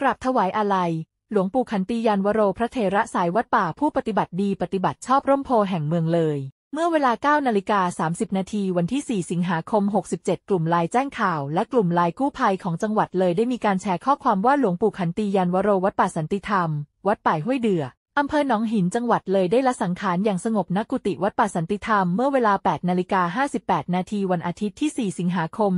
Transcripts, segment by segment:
กราบถวายอาลัยหลวงปู่ขันติยานวโรพระเถระสายวัดป่าผู้ปฏิบัติดีปฏิบัติชอบร่มโพแห่งเมืองเลย เมื่อเวลา9นาฬิกา30 นาทีวันที่ 4 สิงหาคม 67 กลุ่มลายแจ้งข่าวและกลุ่มลายกู้ภัยของจังหวัดเลยได้มีการแชร์ข้อความว่าหลวงปู่ขันติยานวโรวัดป่าสันติธรรม วัดป่าห้วยเดืออำเภอหนองหินจังหวัดเลยได้ละสังขารอย่างสงบณกุฏิวัดป่าสันติธรรมเมื่อเวลา 8 นาฬิกา 58 นาทีวันอาทิตย์ที่ 4 สิงหาคม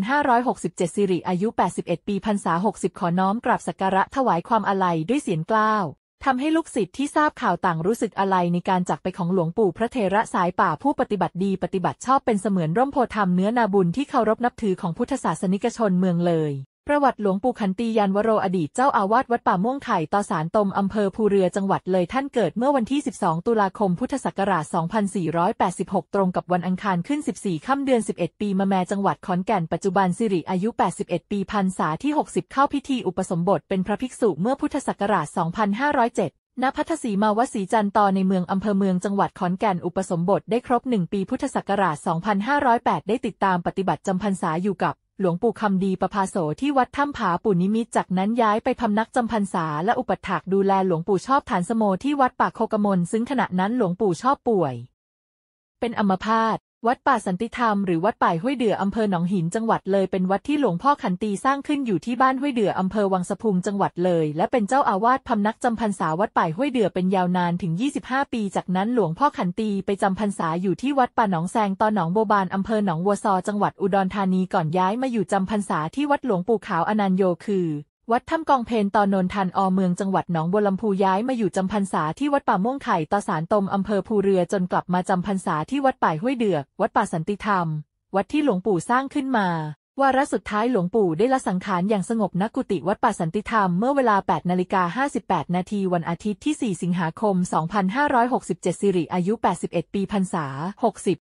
2567 สิริอายุ 81 ปีพรรษา 60 ขอน้อมกราบสักการะถวายความอาลัยด้วยเสียงกล้าวทำให้ลูกศิษย์ที่ทราบข่าวต่างรู้สึกอะไรในการจากไปของหลวงปู่พระเทระสายป่าผู้ปฏิบัติดีปฏิบัติชอบเป็นเสมือนร่มโพธรรมเนื้อนาบุญที่เคารพนับถือของพุทธศาสนิกชนเมืองเลยประวัติหลวงปู่ขันตียานวโรอดีตเจ้าอาวาสวัดป่าม่วงไข่ต่อสารตมอำเภอภูเรือจังหวัดเลยท่านเกิดเมื่อวันที่ 12 ตุลาคมพุทธศักราช 2486 ตรงกับวันอังคารขึ้น 14 ค่ำเดือน 11 ปีมาแมจังหวัดขอนแก่นปัจจุบันสิริอายุ 81 ปีพรรษาที่ 60 เข้าพิธีอุปสมบทเป็นพระภิกษุเมื่อพุทธศักราช 2507ณพัทศีมาวสีจันตอในเมืองอำเภอเมืองจังหวัดขอนแก่นอุปสมบทได้ครบหนึ่งปีพุทธศักราช 2508 ได้ติดตามปฏิบัติจำพรรษาอยู่กับหลวงปู่คำดีประภาโสที่วัดถ้ำผาปู่นิมิตจากนั้นย้ายไปพำนักจำพรรษา และอุปถักดูแลหลวงปู่ชอบฐานสโมที่วัดปากโคกมล ซึ่งขณะนั้นหลวงปู่ชอบป่วย เป็นอัมพาตวัดป่าสันติธรรม หรือวัดป่ายห้วยเดืออำเภอหนองหินจังหวัดเลย เป็นวัดที่หลวงพ่อขันตีสร้างขึ้นอยู่ที่บ้านห้วยเดืออำเภอวังสะพุงจังหวัดเลยและเป็นเจ้าอาวาสพำนักจำพรรษาวัดป่ายห้วยเดือเป็นยาวนานถึง 25 ปี จากนั้นหลวงพ่อขันตีไปจำพรรษาอยู่ที่วัดป่าหนองแซงตอนหนองโบบานอำเภอหนองวัวซอจังหวัดอุดรธานีก่อนย้ายมาอยู่จำพรรษาที่วัดหลวงปู่ขาวอนันโยคือวัดถ้ำกองเพนตอนนนทันอเมืองจังหวัดหนองบัวลำพูย้ายมาอยู่จำพรรษาที่วัดป่าม่วงไข่ต่อสารตมอำเภอภูเรือจนกลับมาจำพรรษาที่วัดป่าห้วยเดือกวัดป่าสันติธรรมวัดที่หลวงปู่สร้างขึ้นมาวาระสุดท้ายหลวงปู่ได้ละสังขารอย่างสงบนักกุฏิวัดป่าสันติธรรมเมื่อเวลา8นาฬิกา58นาทีวันอาทิตย์ที่ 4 สิงหาคม2567สิริอายุ81 ปีพรรษา60